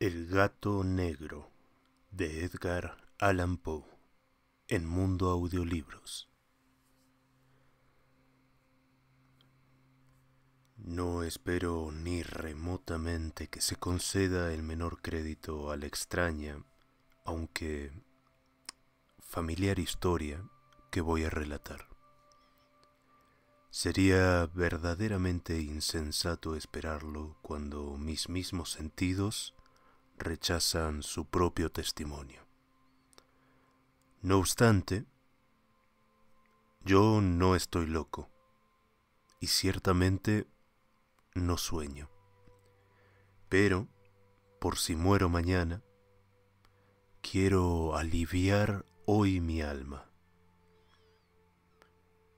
El gato negro de Edgar Allan Poe en Mundo Audiolibros. No espero ni remotamente que se conceda el menor crédito a la extraña, aunque familiar historia que voy a relatar. Sería verdaderamente insensato esperarlo cuando mis mismos sentidos rechazan su propio testimonio. No obstante, yo no estoy loco y ciertamente no sueño. Pero, por si muero mañana, quiero aliviar hoy mi alma.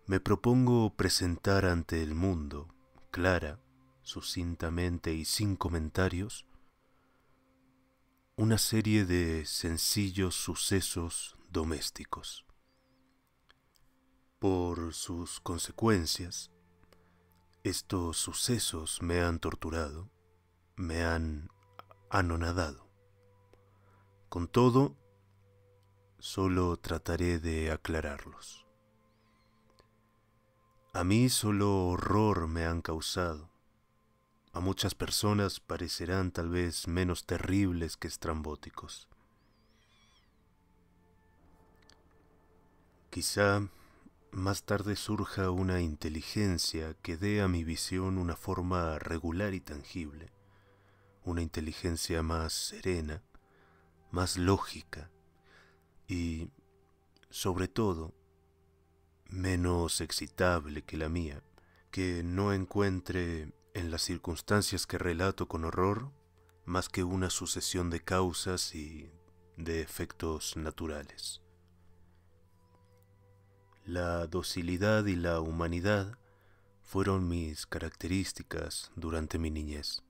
Me propongo presentar ante el mundo, clara, sucintamente y sin comentarios, una serie de sencillos sucesos domésticos. Por sus consecuencias, estos sucesos me han torturado, me han anonadado. Con todo, solo trataré de aclararlos. A mí solo horror me han causado, a muchas personas parecerán tal vez menos terribles que estrambóticos. Quizá más tarde surja una inteligencia que dé a mi visión una forma regular y tangible, una inteligencia más serena, más lógica y, sobre todo, menos excitable que la mía, que no encuentre en las circunstancias que relato con horror, más que una sucesión de causas y de efectos naturales. La docilidad y la humanidad fueron mis características durante mi niñez.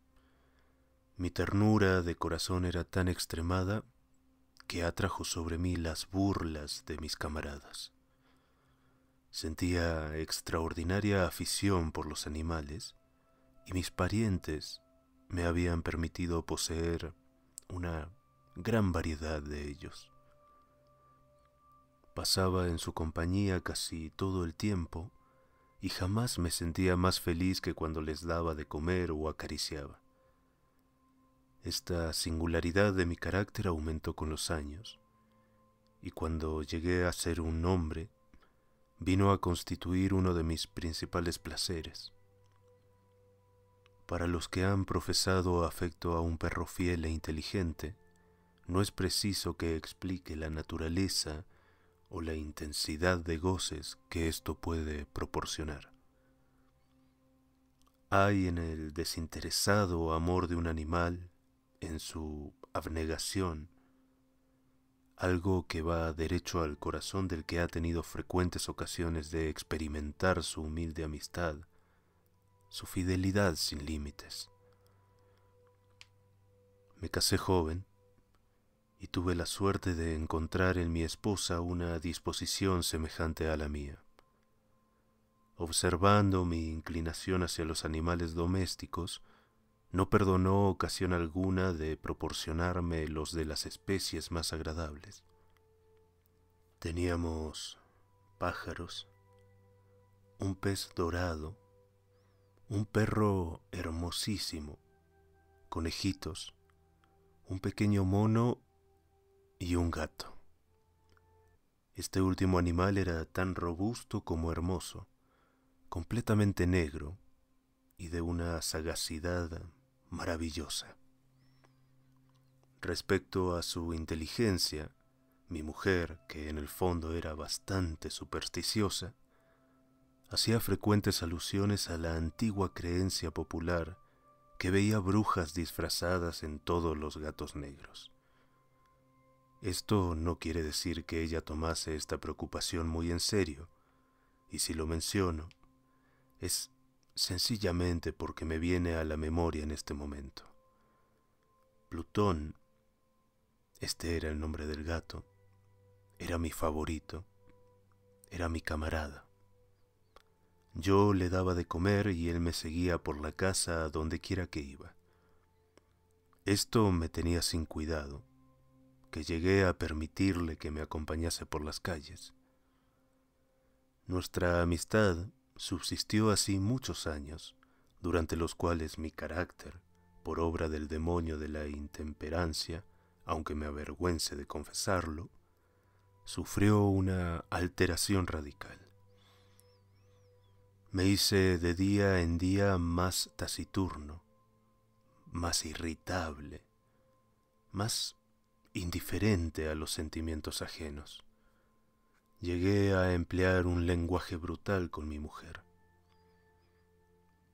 Mi ternura de corazón era tan extremada que atrajo sobre mí las burlas de mis camaradas. Sentía extraordinaria afición por los animales y mis parientes me habían permitido poseer una gran variedad de ellos. Pasaba en su compañía casi todo el tiempo y jamás me sentía más feliz que cuando les daba de comer o acariciaba. Esta singularidad de mi carácter aumentó con los años, y cuando llegué a ser un hombre, vino a constituir uno de mis principales placeres. Para los que han profesado afecto a un perro fiel e inteligente, no es preciso que explique la naturaleza o la intensidad de goces que esto puede proporcionar. Hay en el desinteresado amor de un animal, en su abnegación, algo que va derecho al corazón del que ha tenido frecuentes ocasiones de experimentar su humilde amistad su fidelidad sin límites. Me casé joven y tuve la suerte de encontrar en mi esposa una disposición semejante a la mía. Observando mi inclinación hacia los animales domésticos, no perdonó ocasión alguna de proporcionarme los de las especies más agradables. Teníamos pájaros, un pez dorado, un perro hermosísimo, conejitos, un pequeño mono y un gato. Este último animal era tan robusto como hermoso, completamente negro y de una sagacidad maravillosa. Respecto a su inteligencia, mi mujer, que en el fondo era bastante supersticiosa, hacía frecuentes alusiones a la antigua creencia popular que veía brujas disfrazadas en todos los gatos negros. Esto no quiere decir que ella tomase esta preocupación muy en serio, y si lo menciono, es sencillamente porque me viene a la memoria en este momento. Plutón, este era el nombre del gato, era mi favorito, era mi camarada. Yo le daba de comer y él me seguía por la casa a donde quiera que iba. Esto me tenía sin cuidado, que llegué a permitirle que me acompañase por las calles. Nuestra amistad subsistió así muchos años, durante los cuales mi carácter, por obra del demonio de la intemperancia, aunque me avergüence de confesarlo, sufrió una alteración radical. Me hice de día en día más taciturno, más irritable, más indiferente a los sentimientos ajenos. Llegué a emplear un lenguaje brutal con mi mujer.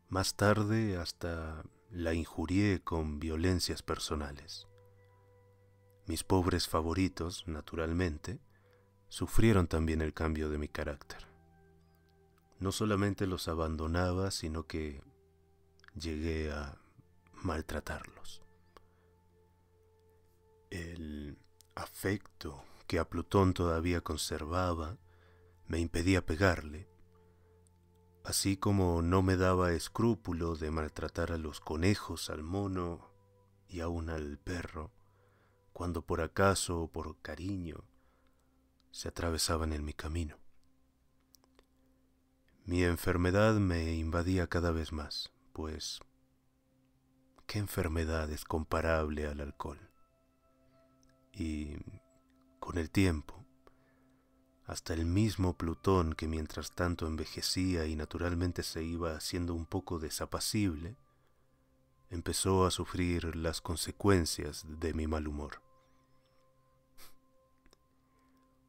Más tarde hasta la injurié con violencias personales. Mis pobres favoritos, naturalmente, sufrieron también el cambio de mi carácter. No solamente los abandonaba, sino que llegué a maltratarlos. El afecto que a Plutón todavía conservaba me impedía pegarle, así como no me daba escrúpulo de maltratar a los conejos, al mono y aún al perro, cuando por acaso o por cariño se atravesaban en mi camino. Mi enfermedad me invadía cada vez más, pues ¿qué enfermedad es comparable al alcohol? Y con el tiempo, hasta el mismo Plutón que mientras tanto envejecía y naturalmente se iba haciendo un poco desapacible, empezó a sufrir las consecuencias de mi mal humor.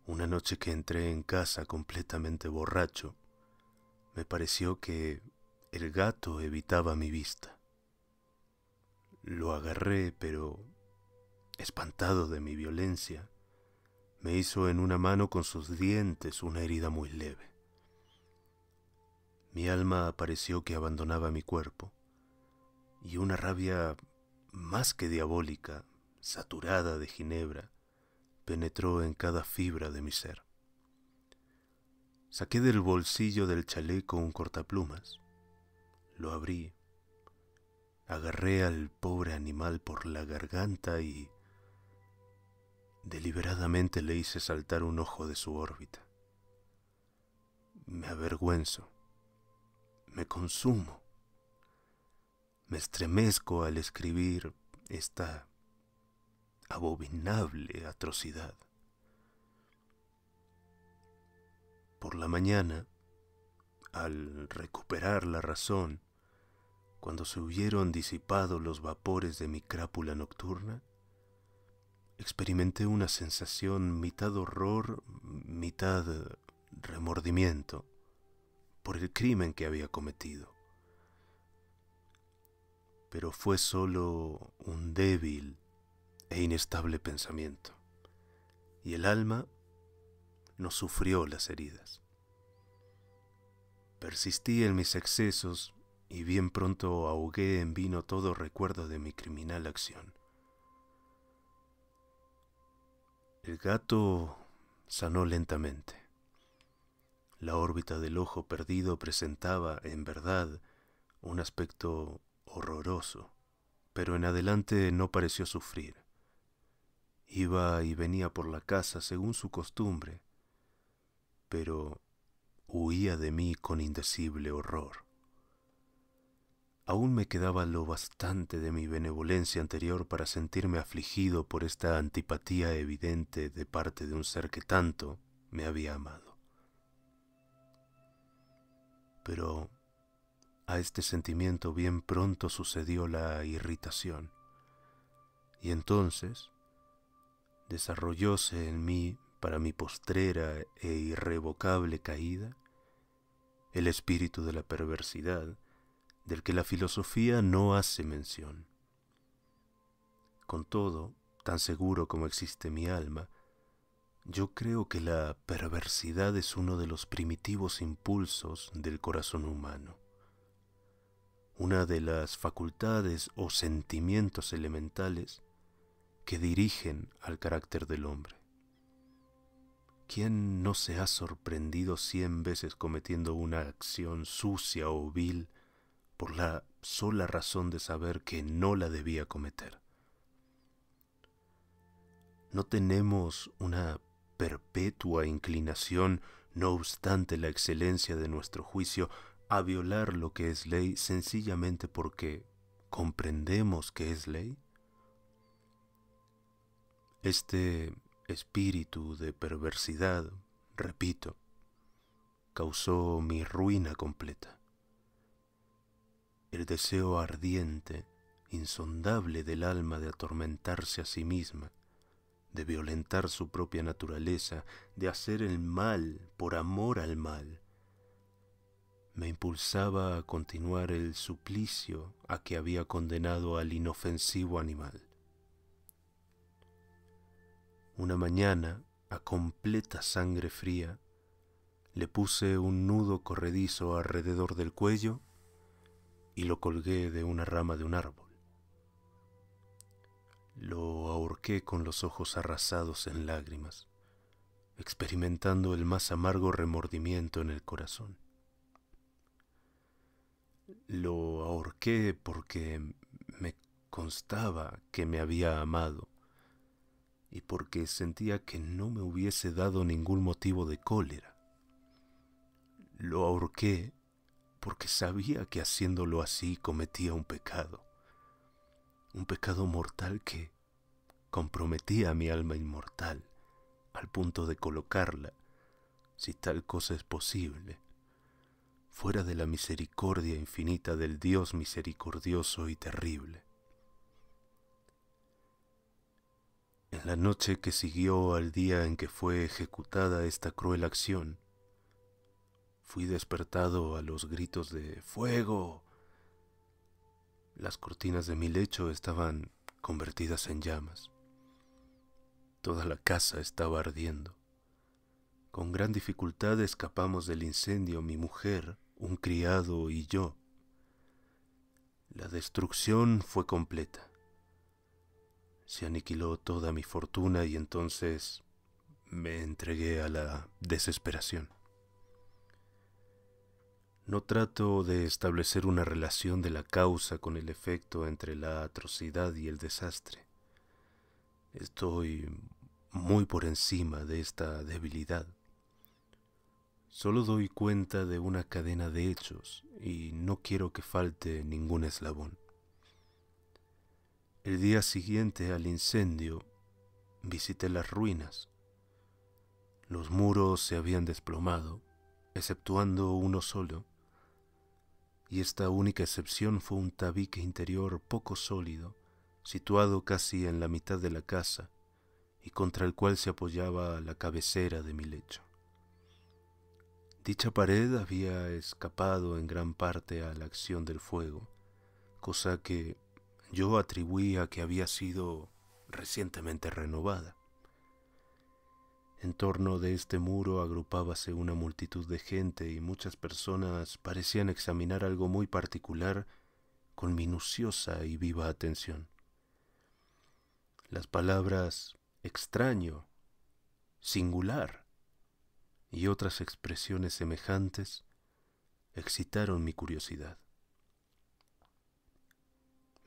Una noche que entré en casa completamente borracho, me pareció que el gato evitaba mi vista. Lo agarré, pero, espantado de mi violencia, me hizo en una mano con sus dientes una herida muy leve. Mi alma pareció que abandonaba mi cuerpo, y una rabia más que diabólica, saturada de ginebra, penetró en cada fibra de mi ser. Saqué del bolsillo del chaleco un cortaplumas, lo abrí, agarré al pobre animal por la garganta y deliberadamente le hice saltar un ojo de su órbita. Me avergüenzo, me consumo, me estremezco al escribir esta abominable atrocidad. mañana, al recuperar la razón, cuando se hubieron disipado los vapores de mi crápula nocturna, experimenté una sensación mitad horror, mitad remordimiento por el crimen que había cometido. Pero fue solo un débil e inestable pensamiento, y el alma no sufrió las heridas. Persistí en mis excesos y bien pronto ahogué en vino todo recuerdo de mi criminal acción. El gato sanó lentamente. La órbita del ojo perdido presentaba, en verdad, un aspecto horroroso, pero en adelante no pareció sufrir. Iba y venía por la casa según su costumbre, pero huía de mí con indecible horror. Aún me quedaba lo bastante de mi benevolencia anterior para sentirme afligido por esta antipatía evidente de parte de un ser que tanto me había amado. Pero a este sentimiento bien pronto sucedió la irritación, y entonces desarrollóse en mí para mi postrera e irrevocable caída, el espíritu de la perversidad, del que la filosofía no hace mención. Con todo, tan seguro como existe mi alma, yo creo que la perversidad es uno de los primitivos impulsos del corazón humano, una de las facultades o sentimientos elementales que dirigen al carácter del hombre. ¿Quién no se ha sorprendido cien veces cometiendo una acción sucia o vil por la sola razón de saber que no la debía cometer? ¿No tenemos una perpetua inclinación, no obstante la excelencia de nuestro juicio, a violar lo que es ley sencillamente porque comprendemos que es ley? Este espíritu de perversidad, repito, causó mi ruina completa. El deseo ardiente, insondable del alma de atormentarse a sí misma, de violentar su propia naturaleza, de hacer el mal por amor al mal, me impulsaba a continuar el suplicio a que había condenado al inofensivo animal. Una mañana, a completa sangre fría, le puse un nudo corredizo alrededor del cuello y lo colgué de una rama de un árbol. Lo ahorqué con los ojos arrasados en lágrimas, experimentando el más amargo remordimiento en el corazón. Lo ahorqué porque me constaba que me había amado y porque sentía que no me hubiese dado ningún motivo de cólera. Lo ahorqué porque sabía que haciéndolo así cometía un pecado, un pecado mortal que comprometía a mi alma inmortal al punto de colocarla, si tal cosa es posible, fuera de la misericordia infinita del Dios misericordioso y terrible. En la noche que siguió al día en que fue ejecutada esta cruel acción, fui despertado a los gritos de ¡Fuego! Las cortinas de mi lecho estaban convertidas en llamas. Toda la casa estaba ardiendo. Con gran dificultad escapamos del incendio mi mujer, un criado y yo. La destrucción fue completa se aniquiló toda mi fortuna y entonces me entregué a la desesperación. No trato de establecer una relación de la causa con el efecto entre la atrocidad y el desastre. Estoy muy por encima de esta debilidad. Solo doy cuenta de una cadena de hechos y no quiero que falte ningún eslabón. El día siguiente al incendio visité las ruinas. Los muros se habían desplomado, exceptuando uno solo, y esta única excepción fue un tabique interior poco sólido, situado casi en la mitad de la casa y contra el cual se apoyaba la cabecera de mi lecho. Dicha pared había escapado en gran parte a la acción del fuego, cosa que yo a que había sido recientemente renovada. En torno de este muro agrupábase una multitud de gente y muchas personas parecían examinar algo muy particular con minuciosa y viva atención. Las palabras extraño, singular y otras expresiones semejantes excitaron mi curiosidad.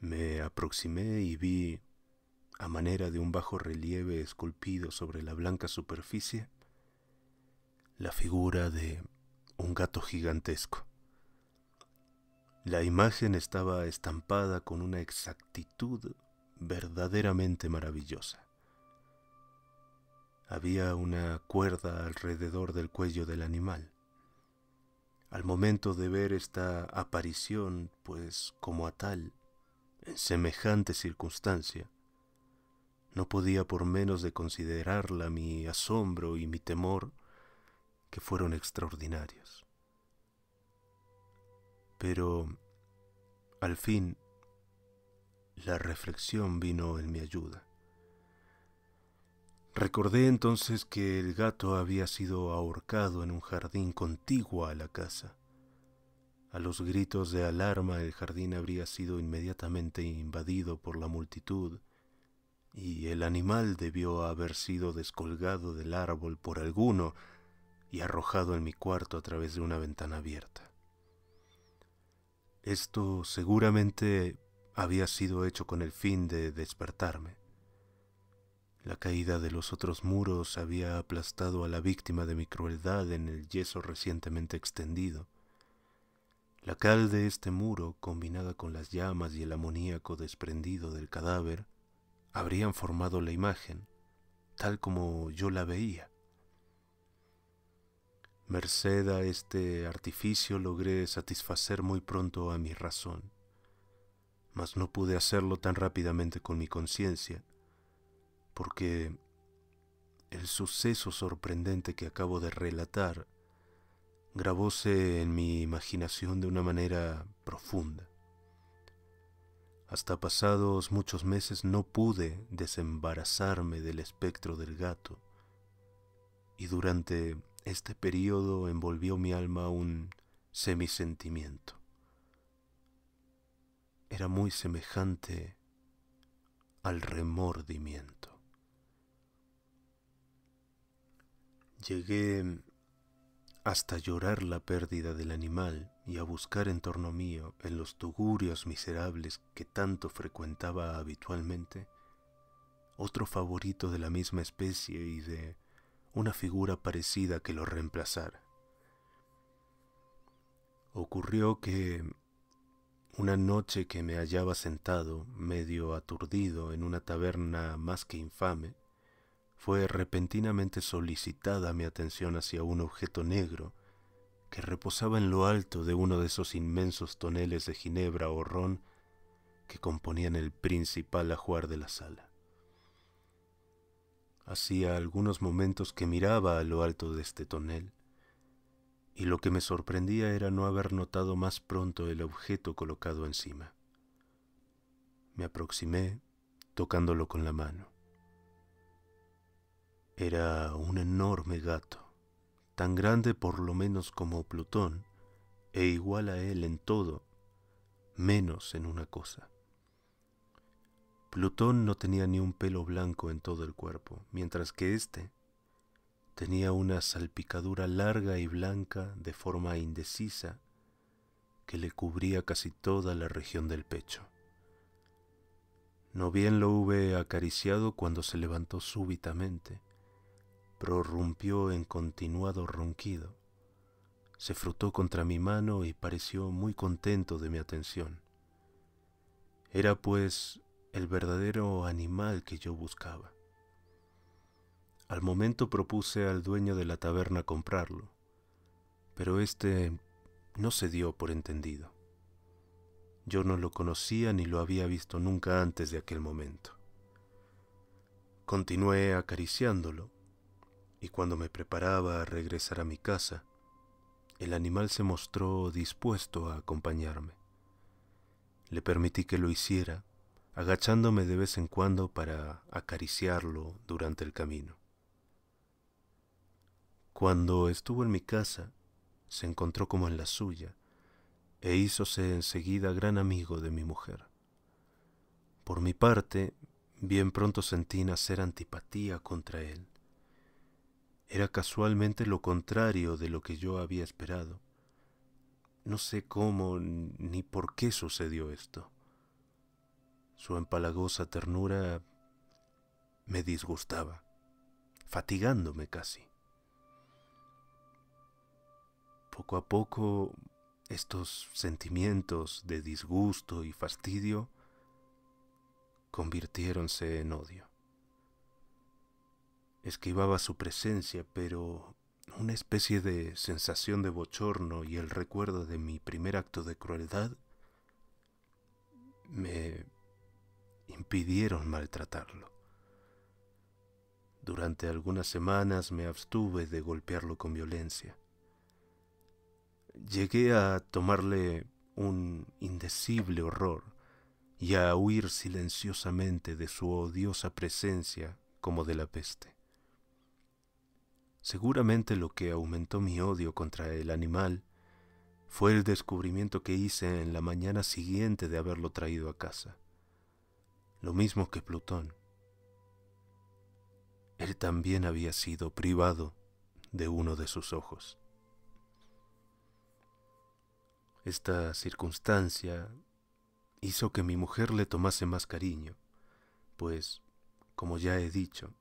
Me aproximé y vi, a manera de un bajo relieve esculpido sobre la blanca superficie, la figura de un gato gigantesco. La imagen estaba estampada con una exactitud verdaderamente maravillosa. Había una cuerda alrededor del cuello del animal. Al momento de ver esta aparición, pues como a tal, en semejante circunstancia, no podía por menos de considerarla mi asombro y mi temor, que fueron extraordinarios. Pero, al fin, la reflexión vino en mi ayuda. Recordé entonces que el gato había sido ahorcado en un jardín contiguo a la casa a los gritos de alarma el jardín habría sido inmediatamente invadido por la multitud, y el animal debió haber sido descolgado del árbol por alguno y arrojado en mi cuarto a través de una ventana abierta. Esto seguramente había sido hecho con el fin de despertarme. La caída de los otros muros había aplastado a la víctima de mi crueldad en el yeso recientemente extendido. La cal de este muro, combinada con las llamas y el amoníaco desprendido del cadáver, habrían formado la imagen, tal como yo la veía. Merced a este artificio logré satisfacer muy pronto a mi razón, mas no pude hacerlo tan rápidamente con mi conciencia, porque el suceso sorprendente que acabo de relatar grabóse en mi imaginación de una manera profunda. Hasta pasados muchos meses no pude desembarazarme del espectro del gato, y durante este periodo envolvió mi alma un semisentimiento. Era muy semejante al remordimiento. Llegué hasta llorar la pérdida del animal y a buscar en torno mío, en los tugurios miserables que tanto frecuentaba habitualmente, otro favorito de la misma especie y de una figura parecida que lo reemplazara. Ocurrió que una noche que me hallaba sentado, medio aturdido, en una taberna más que infame, fue repentinamente solicitada mi atención hacia un objeto negro que reposaba en lo alto de uno de esos inmensos toneles de ginebra o ron que componían el principal ajuar de la sala. Hacía algunos momentos que miraba a lo alto de este tonel, y lo que me sorprendía era no haber notado más pronto el objeto colocado encima. Me aproximé tocándolo con la mano. Era un enorme gato, tan grande por lo menos como Plutón, e igual a él en todo, menos en una cosa. Plutón no tenía ni un pelo blanco en todo el cuerpo, mientras que éste tenía una salpicadura larga y blanca de forma indecisa que le cubría casi toda la región del pecho. No bien lo hube acariciado cuando se levantó súbitamente prorrumpió en continuado ronquido. Se frutó contra mi mano y pareció muy contento de mi atención. Era pues el verdadero animal que yo buscaba. Al momento propuse al dueño de la taberna comprarlo, pero este no se dio por entendido. Yo no lo conocía ni lo había visto nunca antes de aquel momento. Continué acariciándolo y cuando me preparaba a regresar a mi casa, el animal se mostró dispuesto a acompañarme. Le permití que lo hiciera, agachándome de vez en cuando para acariciarlo durante el camino. Cuando estuvo en mi casa, se encontró como en la suya e hízose enseguida gran amigo de mi mujer. Por mi parte, bien pronto sentí nacer antipatía contra él. Era casualmente lo contrario de lo que yo había esperado. No sé cómo ni por qué sucedió esto. Su empalagosa ternura me disgustaba, fatigándome casi. Poco a poco estos sentimientos de disgusto y fastidio convirtiéronse en odio. Esquivaba su presencia, pero una especie de sensación de bochorno y el recuerdo de mi primer acto de crueldad me impidieron maltratarlo. Durante algunas semanas me abstuve de golpearlo con violencia. Llegué a tomarle un indecible horror y a huir silenciosamente de su odiosa presencia como de la peste. Seguramente lo que aumentó mi odio contra el animal fue el descubrimiento que hice en la mañana siguiente de haberlo traído a casa. Lo mismo que Plutón. Él también había sido privado de uno de sus ojos. Esta circunstancia hizo que mi mujer le tomase más cariño, pues, como ya he dicho,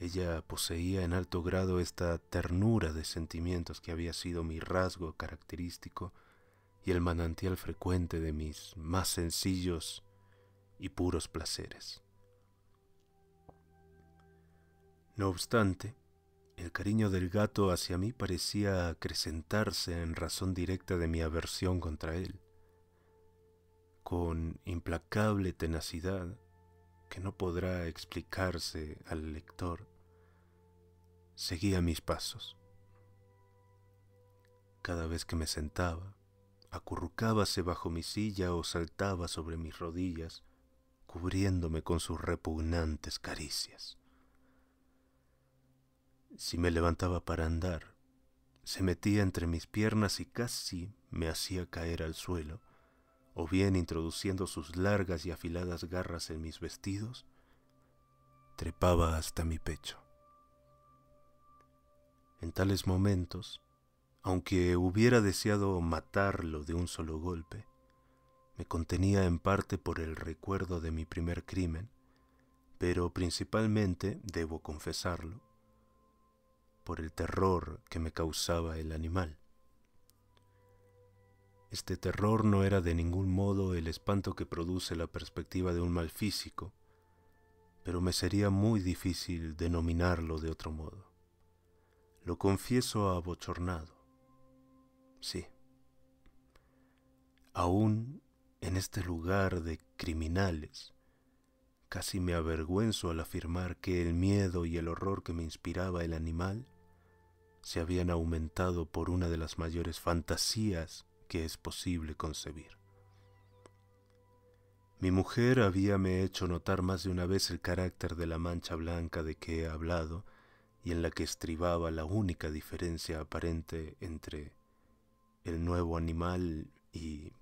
ella poseía en alto grado esta ternura de sentimientos que había sido mi rasgo característico y el manantial frecuente de mis más sencillos y puros placeres. No obstante, el cariño del gato hacia mí parecía acrecentarse en razón directa de mi aversión contra él. Con implacable tenacidad, que no podrá explicarse al lector, seguía mis pasos. Cada vez que me sentaba, acurrucábase bajo mi silla o saltaba sobre mis rodillas, cubriéndome con sus repugnantes caricias. Si me levantaba para andar, se metía entre mis piernas y casi me hacía caer al suelo, o bien introduciendo sus largas y afiladas garras en mis vestidos, trepaba hasta mi pecho. En tales momentos, aunque hubiera deseado matarlo de un solo golpe, me contenía en parte por el recuerdo de mi primer crimen, pero principalmente, debo confesarlo, por el terror que me causaba el animal. Este terror no era de ningún modo el espanto que produce la perspectiva de un mal físico, pero me sería muy difícil denominarlo de otro modo. Lo confieso abochornado. Sí. Aún en este lugar de criminales, casi me avergüenzo al afirmar que el miedo y el horror que me inspiraba el animal se habían aumentado por una de las mayores fantasías que es posible concebir. Mi mujer había me hecho notar más de una vez el carácter de la mancha blanca de que he hablado y en la que estribaba la única diferencia aparente entre el nuevo animal y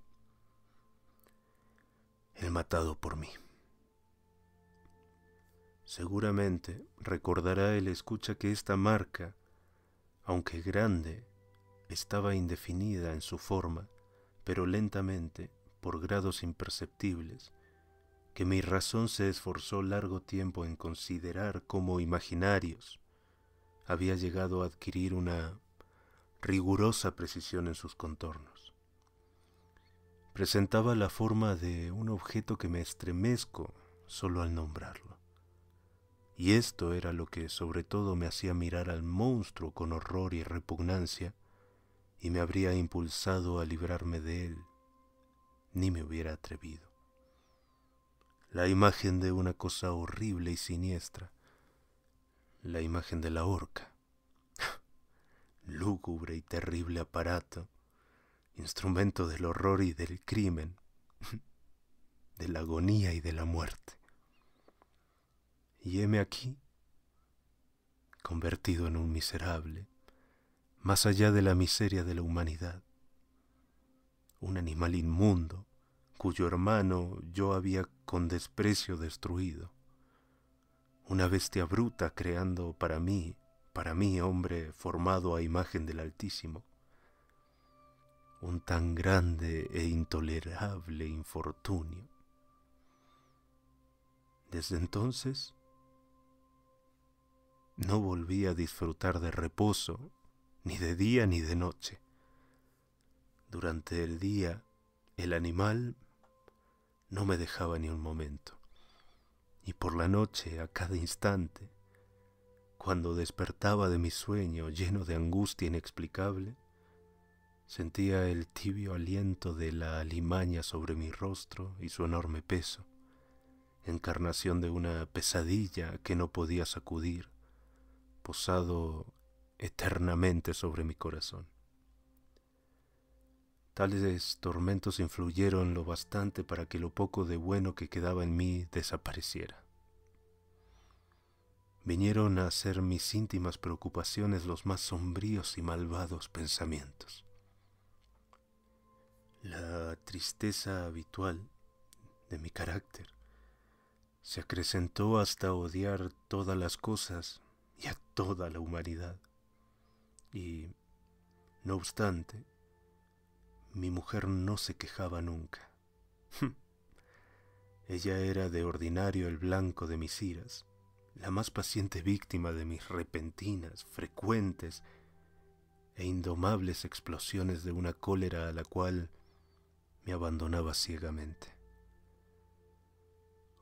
el matado por mí. Seguramente recordará el escucha que esta marca, aunque grande, estaba indefinida en su forma, pero lentamente, por grados imperceptibles, que mi razón se esforzó largo tiempo en considerar como imaginarios, había llegado a adquirir una rigurosa precisión en sus contornos. Presentaba la forma de un objeto que me estremezco solo al nombrarlo. Y esto era lo que sobre todo me hacía mirar al monstruo con horror y repugnancia y me habría impulsado a librarme de él, ni me hubiera atrevido. La imagen de una cosa horrible y siniestra, la imagen de la horca, lúgubre y terrible aparato, instrumento del horror y del crimen, de la agonía y de la muerte. Y heme aquí, convertido en un miserable, más allá de la miseria de la humanidad. Un animal inmundo cuyo hermano yo había con desprecio destruido. Una bestia bruta creando para mí, para mí hombre formado a imagen del Altísimo. Un tan grande e intolerable infortunio. Desde entonces no volví a disfrutar de reposo ni de día ni de noche. Durante el día el animal no me dejaba ni un momento, y por la noche a cada instante, cuando despertaba de mi sueño lleno de angustia inexplicable, sentía el tibio aliento de la alimaña sobre mi rostro y su enorme peso, encarnación de una pesadilla que no podía sacudir, posado eternamente sobre mi corazón. Tales tormentos influyeron lo bastante para que lo poco de bueno que quedaba en mí desapareciera. Vinieron a ser mis íntimas preocupaciones los más sombríos y malvados pensamientos. La tristeza habitual de mi carácter se acrecentó hasta odiar todas las cosas y a toda la humanidad y, no obstante, mi mujer no se quejaba nunca. Hm. Ella era de ordinario el blanco de mis iras, la más paciente víctima de mis repentinas, frecuentes e indomables explosiones de una cólera a la cual me abandonaba ciegamente.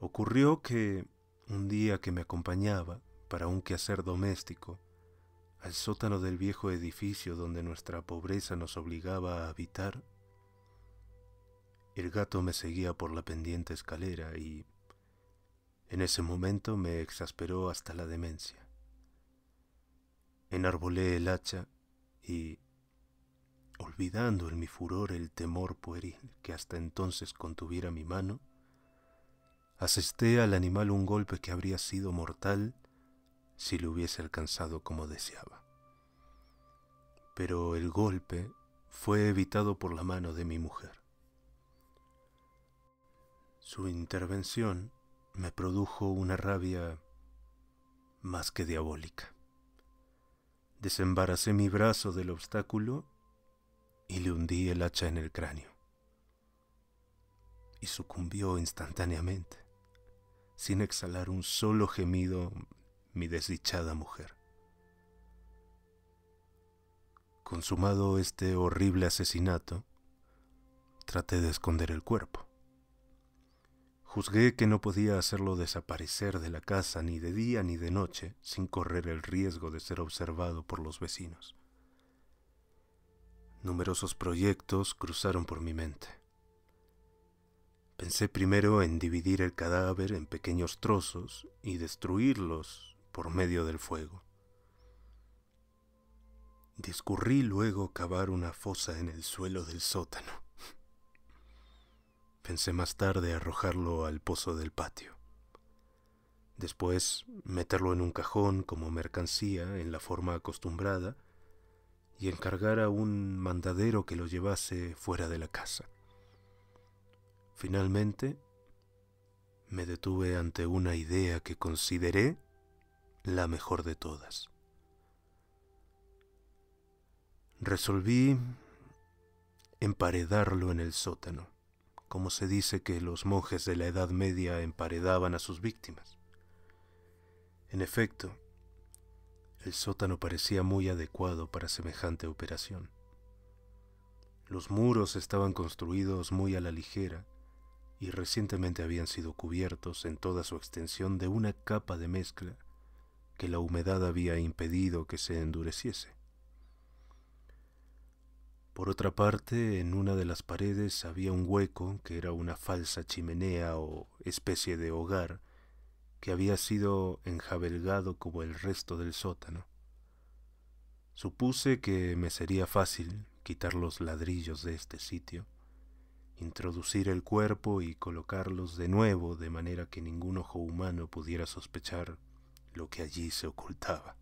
Ocurrió que, un día que me acompañaba para un quehacer doméstico, al sótano del viejo edificio donde nuestra pobreza nos obligaba a habitar, el gato me seguía por la pendiente escalera y en ese momento me exasperó hasta la demencia. Enarbolé el hacha y, olvidando en mi furor el temor pueril que hasta entonces contuviera mi mano, asesté al animal un golpe que habría sido mortal si lo hubiese alcanzado como deseaba. Pero el golpe fue evitado por la mano de mi mujer. Su intervención me produjo una rabia más que diabólica. Desembaracé mi brazo del obstáculo y le hundí el hacha en el cráneo. Y sucumbió instantáneamente, sin exhalar un solo gemido mi desdichada mujer. Consumado este horrible asesinato, traté de esconder el cuerpo. Juzgué que no podía hacerlo desaparecer de la casa ni de día ni de noche sin correr el riesgo de ser observado por los vecinos. Numerosos proyectos cruzaron por mi mente. Pensé primero en dividir el cadáver en pequeños trozos y destruirlos por medio del fuego. Discurrí luego cavar una fosa en el suelo del sótano. Pensé más tarde arrojarlo al pozo del patio. Después meterlo en un cajón como mercancía en la forma acostumbrada y encargar a un mandadero que lo llevase fuera de la casa. Finalmente me detuve ante una idea que consideré la mejor de todas. Resolví emparedarlo en el sótano, como se dice que los monjes de la Edad Media emparedaban a sus víctimas. En efecto, el sótano parecía muy adecuado para semejante operación. Los muros estaban construidos muy a la ligera y recientemente habían sido cubiertos en toda su extensión de una capa de mezcla que la humedad había impedido que se endureciese. Por otra parte, en una de las paredes había un hueco que era una falsa chimenea o especie de hogar que había sido enjabelgado como el resto del sótano. Supuse que me sería fácil quitar los ladrillos de este sitio, introducir el cuerpo y colocarlos de nuevo de manera que ningún ojo humano pudiera sospechar lo que allí se ocultaba.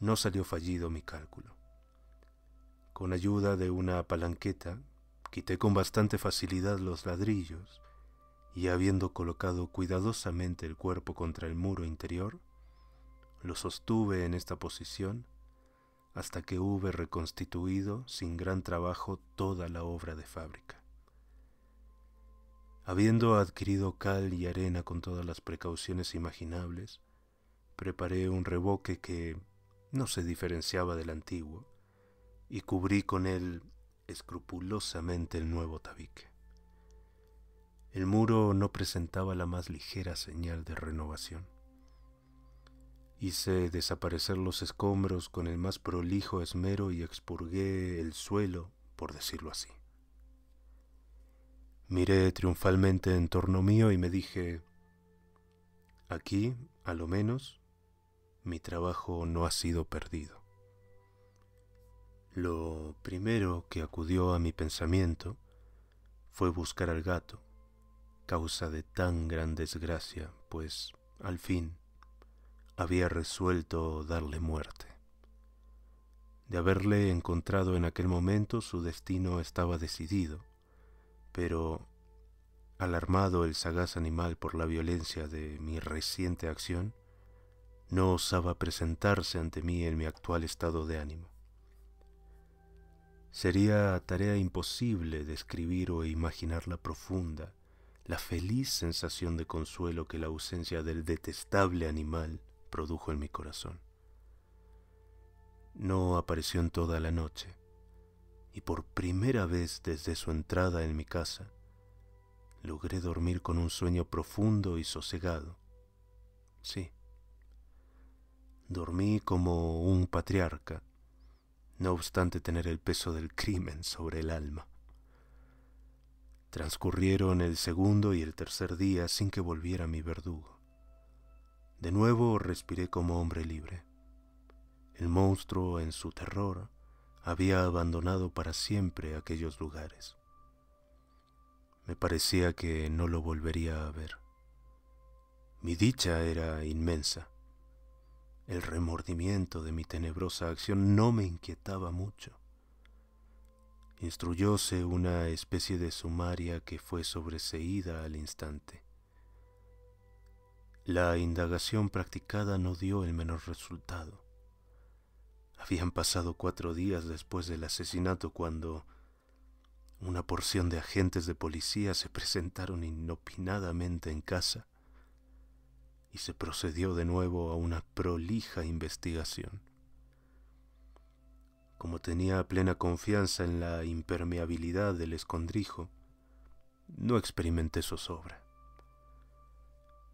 No salió fallido mi cálculo. Con ayuda de una palanqueta, quité con bastante facilidad los ladrillos y habiendo colocado cuidadosamente el cuerpo contra el muro interior, lo sostuve en esta posición hasta que hube reconstituido sin gran trabajo toda la obra de fábrica. Habiendo adquirido cal y arena con todas las precauciones imaginables, preparé un reboque que no se diferenciaba del antiguo y cubrí con él escrupulosamente el nuevo tabique. El muro no presentaba la más ligera señal de renovación. Hice desaparecer los escombros con el más prolijo esmero y expurgué el suelo, por decirlo así. Miré triunfalmente en torno mío y me dije, aquí, a lo menos, mi trabajo no ha sido perdido. Lo primero que acudió a mi pensamiento fue buscar al gato, causa de tan gran desgracia, pues, al fin, había resuelto darle muerte. De haberle encontrado en aquel momento, su destino estaba decidido pero alarmado el sagaz animal por la violencia de mi reciente acción, no osaba presentarse ante mí en mi actual estado de ánimo. Sería tarea imposible describir o imaginar la profunda, la feliz sensación de consuelo que la ausencia del detestable animal produjo en mi corazón. No apareció en toda la noche y por primera vez desde su entrada en mi casa, logré dormir con un sueño profundo y sosegado. Sí, dormí como un patriarca, no obstante tener el peso del crimen sobre el alma. Transcurrieron el segundo y el tercer día sin que volviera mi verdugo. De nuevo respiré como hombre libre. El monstruo, en su terror, había abandonado para siempre aquellos lugares. Me parecía que no lo volvería a ver. Mi dicha era inmensa. El remordimiento de mi tenebrosa acción no me inquietaba mucho. Instruyóse una especie de sumaria que fue sobreseída al instante. La indagación practicada no dio el menor resultado. Habían pasado cuatro días después del asesinato cuando una porción de agentes de policía se presentaron inopinadamente en casa y se procedió de nuevo a una prolija investigación. Como tenía plena confianza en la impermeabilidad del escondrijo, no experimenté zozobra.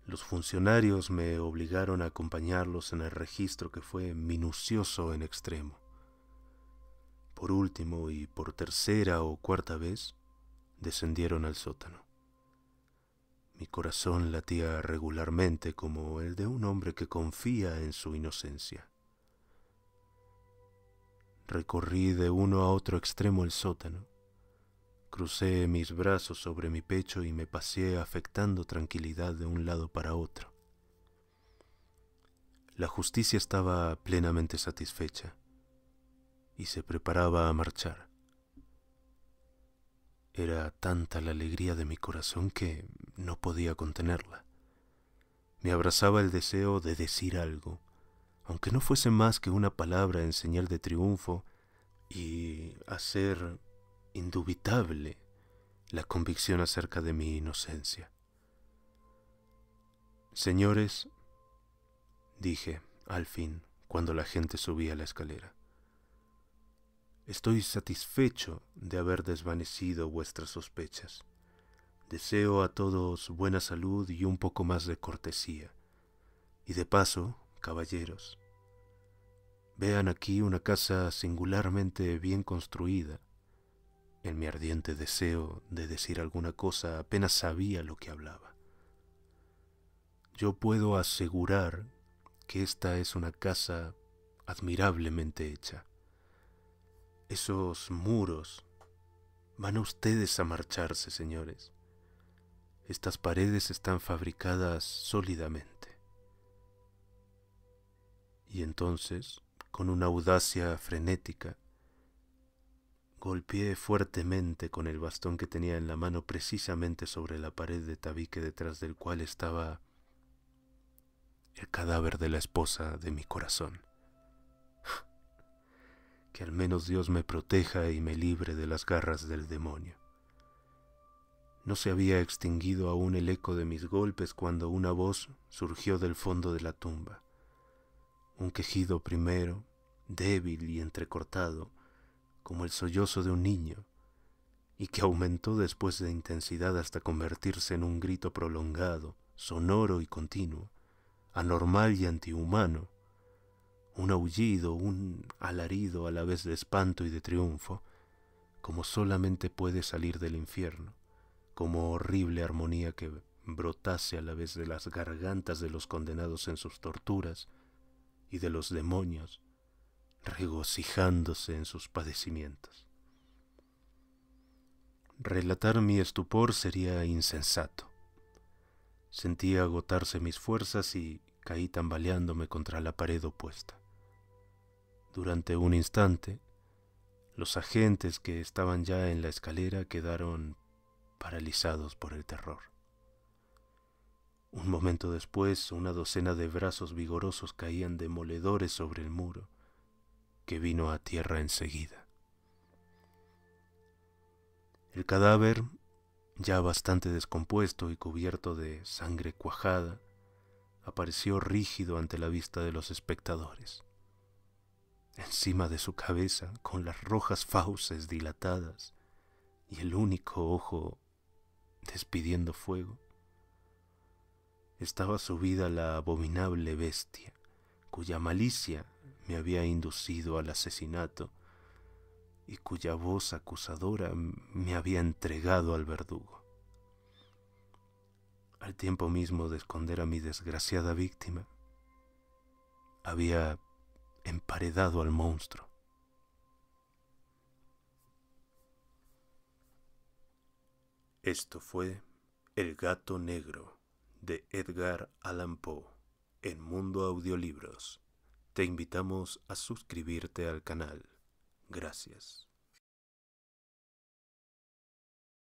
Los funcionarios me obligaron a acompañarlos en el registro que fue minucioso en extremo. Por último y por tercera o cuarta vez, descendieron al sótano. Mi corazón latía regularmente como el de un hombre que confía en su inocencia. Recorrí de uno a otro extremo el sótano, Crucé mis brazos sobre mi pecho y me paseé afectando tranquilidad de un lado para otro. La justicia estaba plenamente satisfecha y se preparaba a marchar. Era tanta la alegría de mi corazón que no podía contenerla. Me abrazaba el deseo de decir algo, aunque no fuese más que una palabra en señal de triunfo, y hacer indubitable la convicción acerca de mi inocencia. Señores, dije al fin cuando la gente subía la escalera, estoy satisfecho de haber desvanecido vuestras sospechas. Deseo a todos buena salud y un poco más de cortesía. Y de paso, caballeros, vean aquí una casa singularmente bien construida en mi ardiente deseo de decir alguna cosa apenas sabía lo que hablaba. Yo puedo asegurar que esta es una casa admirablemente hecha. Esos muros van a ustedes a marcharse, señores. Estas paredes están fabricadas sólidamente. Y entonces, con una audacia frenética, Golpeé fuertemente con el bastón que tenía en la mano precisamente sobre la pared de tabique detrás del cual estaba el cadáver de la esposa de mi corazón. Que al menos Dios me proteja y me libre de las garras del demonio. No se había extinguido aún el eco de mis golpes cuando una voz surgió del fondo de la tumba. Un quejido primero, débil y entrecortado, como el sollozo de un niño, y que aumentó después de intensidad hasta convertirse en un grito prolongado, sonoro y continuo, anormal y antihumano, un aullido, un alarido a la vez de espanto y de triunfo, como solamente puede salir del infierno, como horrible armonía que brotase a la vez de las gargantas de los condenados en sus torturas y de los demonios regocijándose en sus padecimientos. Relatar mi estupor sería insensato. Sentí agotarse mis fuerzas y caí tambaleándome contra la pared opuesta. Durante un instante, los agentes que estaban ya en la escalera quedaron paralizados por el terror. Un momento después, una docena de brazos vigorosos caían demoledores sobre el muro vino a tierra enseguida. El cadáver, ya bastante descompuesto y cubierto de sangre cuajada, apareció rígido ante la vista de los espectadores. Encima de su cabeza, con las rojas fauces dilatadas y el único ojo despidiendo fuego, estaba subida la abominable bestia, cuya malicia me había inducido al asesinato y cuya voz acusadora me había entregado al verdugo. Al tiempo mismo de esconder a mi desgraciada víctima, había emparedado al monstruo. Esto fue El gato negro de Edgar Allan Poe en Mundo Audiolibros. Te invitamos a suscribirte al canal. Gracias.